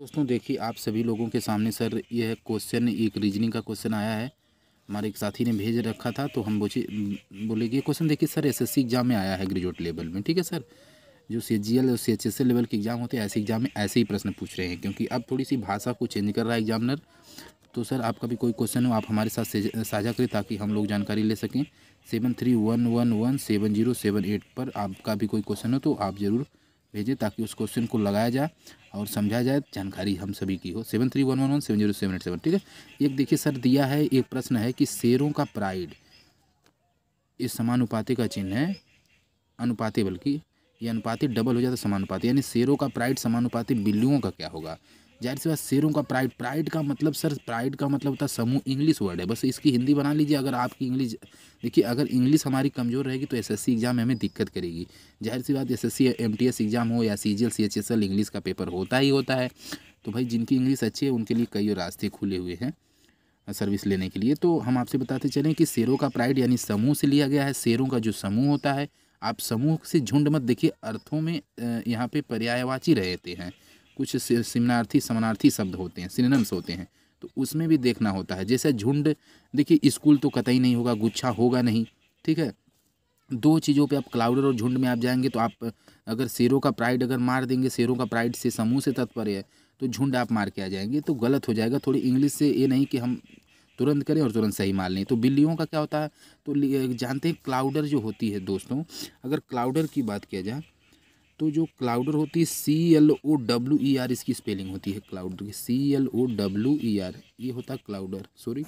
दोस्तों देखिए आप सभी लोगों के सामने सर यह क्वेश्चन एक रीजनिंग का क्वेश्चन आया है हमारे एक साथी ने भेज रखा था तो हम बोचे बोले कि क्वेश्चन देखिए सर एसएससी एग्ज़ाम में आया है ग्रेजुएट लेवल में ठीक है सर जो सी जी एल और C H S L level के एग्ज़ाम होते हैं ऐसे एग्ज़ाम में ऐसे ही प्रश्न पूछ रहे हैं क्योंकि अब थोड़ी सी भाषा को चेंज कर रहा है एग्जामिनर तो सर आपका भी कोई क्वेश्चन हो आप हमारे साथ साझा करें ताकि हम लोग जानकारी ले सकें seven three one one one seven zero seven eight पर आपका भी कोई क्वेश्चन हो तो आप ज़रूर भेजें ताकि उस क्वेश्चन को लगाया जाए और समझा जाए जानकारी हम सभी की हो seven three one one one seven zero seven eight seven ठीक है एक देखिए सर दिया है एक प्रश्न है कि शेरों का प्राइड इस समानुपाति का चिन्ह है अनुपाति बल्कि ये अनुपाति डबल हो जाता तो है समानुपाती यानी शेरों का प्राइड समानुपाति बिल्लुओं का क्या होगा जाहिर सी बात शेरों का प्राइड प्राइड का मतलब सर प्राइड का मतलब होता है समूह इंग्लिश वर्ड है बस इसकी हिंदी बना लीजिए अगर आपकी इंग्लिश देखिए अगर इंग्लिश हमारी कमज़ोर रहेगी तो एसएससी एग्ज़ाम में हमें दिक्कत करेगी जाहिर सी बात एसएससी एमटीएस एग्ज़ाम हो या सीजीएल एल इंग्लिश का पेपर होता ही होता है तो भाई जिनकी इंग्लिश अच्छी है उनके लिए कई रास्ते खुले हुए हैं सर्विस लेने के लिए तो हम आपसे बताते चलें कि शेरों का प्राइड यानी समूह से लिया गया है शेरों का जो समूह होता है आप समूह से झुंड मत देखिए अर्थों में यहाँ पे पर्यायवाची रहते हैं कुछ सिमनार्थी समानार्थी शब्द होते हैं सिनेम्स होते हैं तो उसमें भी देखना होता है जैसे झुंड देखिए स्कूल तो कतई नहीं होगा गुच्छा होगा नहीं ठीक है दो चीज़ों पे आप क्लाउडर और झुंड में आप जाएंगे तो आप अगर शेरों का प्राइड अगर मार देंगे शेरों का प्राइड से समूह से तत्पर्य है तो झुंड आप मार के आ जाएंगे तो गलत हो जाएगा थोड़ी इंग्लिश से ये नहीं कि हम तुरंत करें और तुरंत सही मार लें तो बिल्लियों का क्या होता है तो जानते हैं क्लाउडर जो होती है दोस्तों अगर क्लाउडर की बात किया जाए तो जो क्लाउडर होती है C L O W E R इसकी स्पेलिंग होती है क्लाउडर की C L O W E R ये होता है clowder sorry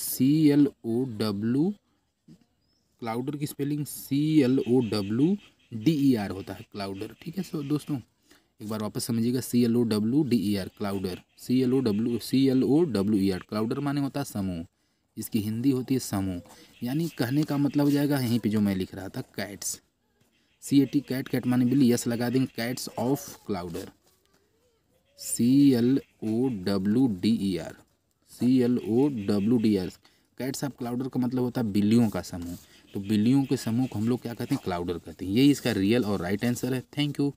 C L O W clowder की spelling C L O W D E R होता है क्लाउडर ठीक है सो दोस्तों एक बार वापस समझिएगा C L O W D E R clowder C L O W C L O W E R clowder माने होता है समूह इसकी हिंदी होती है समूह यानी कहने का मतलब हो जाएगा यहीं पे जो मैं लिख रहा था cats C A T cat cat माने बिल्ली यस लगा देंगे cats of clowder C L O W D E R C L O W D R cats of clowder का मतलब होता है बिल्लियों का समूह तो बिल्लियों के समूह को हम लोग क्या कहते हैं क्लाउडर कहते हैं यही इसका रियल और राइट आंसर है थैंक यू